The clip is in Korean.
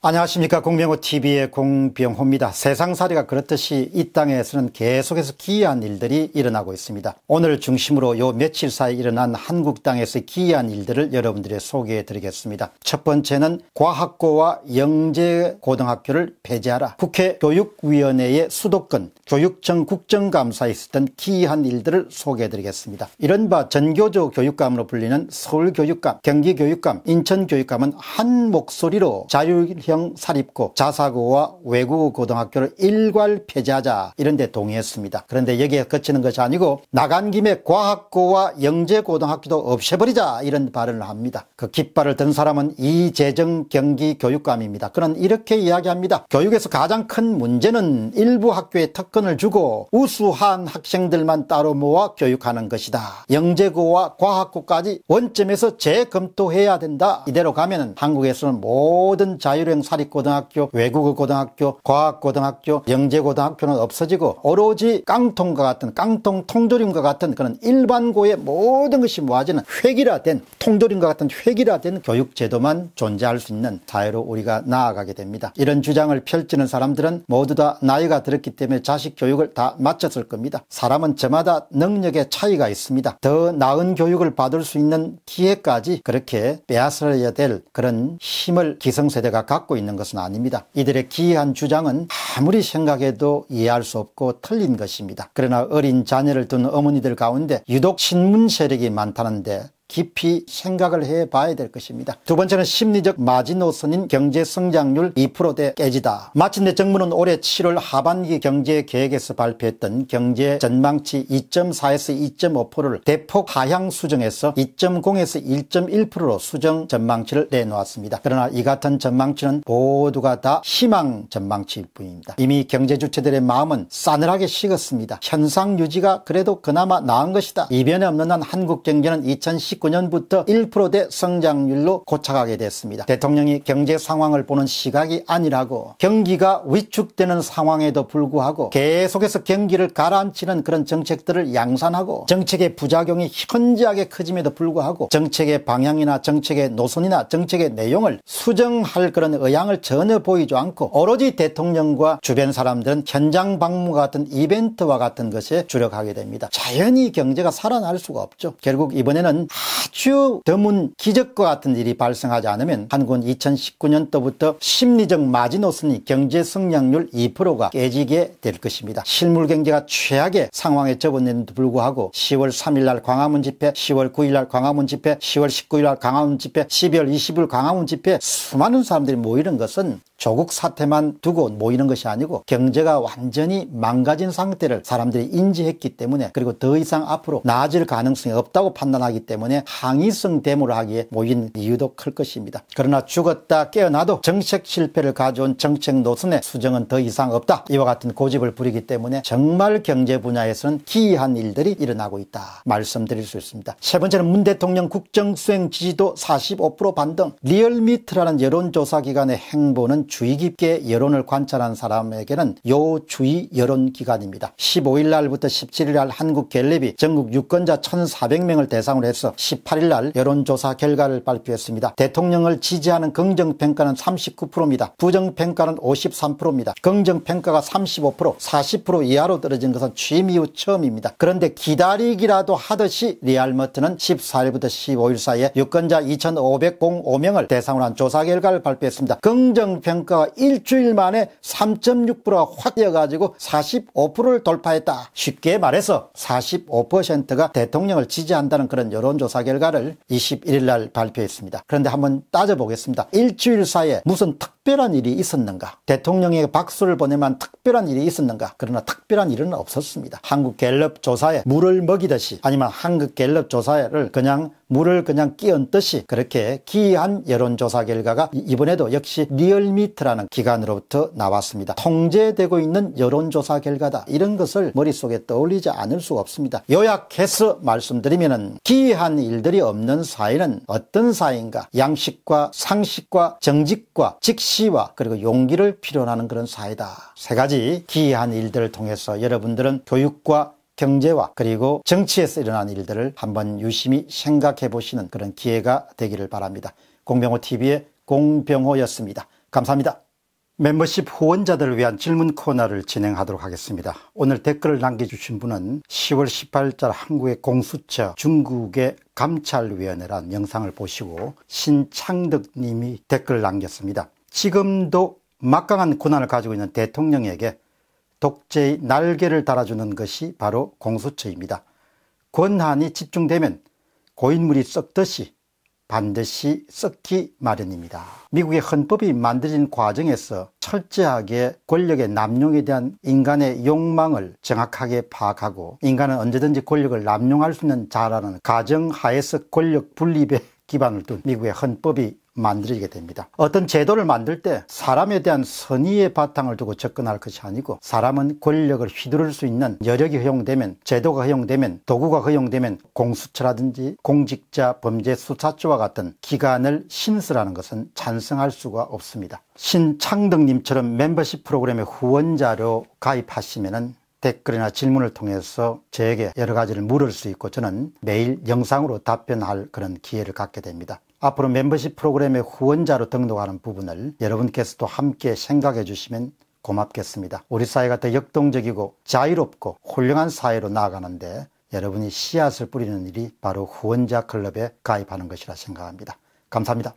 안녕하십니까 공병호TV의 공병호입니다. 세상살이가 그렇듯이 이 땅에서는 계속해서 기이한 일들이 일어나고 있습니다. 오늘 중심으로 요 며칠 사이 에 일어난 한국 땅에서 기이한 일들을 여러분들에 소개해 드리겠습니다. 첫 번째는 과학고와 영재고등학교를 폐지하라. 국회 교육위원회의 수도권 교육청 국정감사에 있었던 기이한 일들을 소개해 드리겠습니다. 이른바 전교조 교육감으로 불리는 서울교육감, 경기교육감, 인천교육감은 한 목소리로 자율 서울형 사립고 자사고와 외국어 고등학교를 일괄 폐지하자 이런 데 동의했습니다. 그런데 여기에 그치는 것이 아니고 나간 김에 과학고와 영재고등학교도 없애버리자 이런 발언을 합니다. 그 깃발을 든 사람은 이재정 경기 교육감입니다. 그는 이렇게 이야기합니다. 교육에서 가장 큰 문제는 일부 학교에 특권을 주고 우수한 학생들만 따로 모아 교육하는 것이다. 영재고와 과학고까지 원점에서 재검토해야 된다. 이대로 가면 한국에서는 모든 자유를 사립고등학교, 외국어고등학교, 과학고등학교, 영재고등학교는 없어지고 오로지 깡통과 같은 깡통 통조림과 같은 그런 일반고의 모든 것이 모아지는 획일화된 통조림과 같은 획일화된 교육제도만 존재할 수 있는 사회로 우리가 나아가게 됩니다. 이런 주장을 펼치는 사람들은 모두 다 나이가 들었기 때문에 자식 교육을 다 마쳤을 겁니다. 사람은 저마다 능력의 차이가 있습니다. 더 나은 교육을 받을 수 있는 기회까지 그렇게 빼앗아야 될 그런 힘을 기성세대가 갖고 받고 있는 것은 아닙니다. 이들의 기이한 주장은 아무리 생각해도 이해할 수 없고 틀린 것입니다. 그러나 어린 자녀를 둔 어머니들 가운데 유독 신문 세력이 많다는데 깊이 생각을 해봐야 될 것입니다. 두 번째는 심리적 마지노선인 경제성장률 2%대 깨지다. 마침내 정부는 올해 7월 하반기 경제계획에서 발표했던 경제 전망치 2.4에서 2.5%를 대폭 하향 수정해서 2.0에서 1.1%로 수정 전망치를 내놓았습니다. 그러나 이 같은 전망치는 모두가 다 희망 전망치일 뿐입니다. 이미 경제 주체들의 마음은 싸늘하게 식었습니다. 현상 유지가 그래도 그나마 나은 것이다. 이변이 없는 한 한국 경제는 2010 2019년부터 1%대 성장률로 고착하게 됐습니다. 대통령이 경제 상황을 보는 시각이 아니라고 경기가 위축되는 상황에도 불구하고 계속해서 경기를 가라앉히는 그런 정책들을 양산하고 정책의 부작용이 현저하게 커짐에도 불구하고 정책의 방향이나 정책의 노선이나 정책의 내용을 수정할 그런 의향을 전혀 보이지 않고 오로지 대통령과 주변 사람들은 현장 방문 같은 이벤트와 같은 것에 주력하게 됩니다. 자연히 경제가 살아날 수가 없죠. 결국 이번에는 아주 드문 기적과 같은 일이 발생하지 않으면 한국은 2019년도부터 심리적 마지노선이 경제 성장률 2%가 깨지게 될 것입니다. 실물 경제가 최악의 상황에 접어는데도 불구하고 10월 3일 날 광화문 집회, 10월 9일 날 광화문 집회, 10월 19일 날 광화문 집회, 12월 20일 광화문 집회 수많은 사람들이 모이는 것은 조국 사태만 두고 모이는 것이 아니고 경제가 완전히 망가진 상태를 사람들이 인지했기 때문에 그리고 더 이상 앞으로 나아질 가능성이 없다고 판단하기 때문에 항의성 데모를 하기에 모인 이유도 클 것입니다. 그러나 죽었다 깨어나도 정책 실패를 가져온 정책 노선의 수정은 더 이상 없다. 이와 같은 고집을 부리기 때문에 정말 경제 분야에서는 기이한 일들이 일어나고 있다. 말씀드릴 수 있습니다. 세 번째는 문 대통령 국정수행 지지도 45% 반등 리얼미트라는 여론조사기관의 행보는 주의 깊게 여론을 관찰한 사람에게는 요 주의 여론 기간입니다. 15일 날부터 17일 날 한국 갤럽이 전국 유권자 1,400명을 대상으로 해서 18일 날 여론조사 결과를 발표했습니다. 대통령을 지지하는 긍정평가는 39%입니다. 부정평가는 53%입니다. 긍정평가가 35%, 40% 이하로 떨어진 것은 취임 이후 처음입니다. 그런데 기다리기라도 하듯이 리알머트는 14일부터 15일 사이에 유권자 2,505명을 대상으로 한 조사 결과를 발표했습니다. 긍정평 단가가 일주일 만에 3.6%가 확 뛰어가지고 45%를 돌파했다. 쉽게 말해서 45%가 대통령을 지지한다는 그런 여론조사 결과를 21일 날 발표했습니다. 그런데 한번 따져보겠습니다. 일주일 사이에 무슨 특 특별한 일이 있었는가? 대통령에게 박수를 보내면 특별한 일이 있었는가? 그러나 특별한 일은 없었습니다. 한국 갤럽 조사에 물을 먹이듯이 아니면 한국 갤럽 조사를 그냥 물을 그냥 끼얹듯이 그렇게 기이한 여론조사 결과가 이번에도 역시 리얼미트라는 기관으로부터 나왔습니다. 통제되고 있는 여론조사 결과다. 이런 것을 머릿속에 떠올리지 않을 수가 없습니다. 요약해서 말씀드리면 기이한 일들이 없는 사회는 어떤 사회인가? 양식과 상식과 정직과 직시 지와 그리고 용기를 필요로 하는 그런 사회다. 세 가지 기이한 일들을 통해서 여러분들은 교육과 경제와 그리고 정치에서 일어난 일들을 한번 유심히 생각해 보시는 그런 기회가 되기를 바랍니다. 공병호TV의 공병호였습니다. 감사합니다. 멤버십 후원자들을 위한 질문 코너를 진행하도록 하겠습니다. 오늘 댓글을 남겨주신 분은 10월 18일 한국의 공수처 중국의 감찰위원회란 영상을 보시고 신창덕 님이 댓글을 남겼습니다. 지금도 막강한 권한을 가지고 있는 대통령에게 독재의 날개를 달아주는 것이 바로 공수처입니다. 권한이 집중되면 고인물이 썩듯이 반드시 썩기 마련입니다. 미국의 헌법이 만들어진 과정에서 철저하게 권력의 남용에 대한 인간의 욕망을 정확하게 파악하고 인간은 언제든지 권력을 남용할 수 있는 자라는 가정 하에서 권력 분립에 기반을 둔 미국의 헌법이 만들게 됩니다. 어떤 제도를 만들 때 사람에 대한 선의의 바탕을 두고 접근할 것이 아니고 사람은 권력을 휘두를 수 있는 여력이 허용되면 제도가 허용되면 도구가 허용되면 공수처라든지 공직자 범죄 수사처와 같은 기관을 신설하는 것은 찬성할 수가 없습니다. 신창덕님처럼 멤버십 프로그램의 후원자로 가입하시면은 댓글이나 질문을 통해서 저에게 여러 가지를 물을 수 있고 저는 매일 영상으로 답변할 그런 기회를 갖게 됩니다. 앞으로 멤버십 프로그램의 후원자로 등록하는 부분을 여러분께서도 함께 생각해 주시면 고맙겠습니다. 우리 사회가 더 역동적이고 자유롭고 훌륭한 사회로 나아가는데 여러분이 씨앗을 뿌리는 일이 바로 후원자 클럽에 가입하는 것이라 생각합니다. 감사합니다.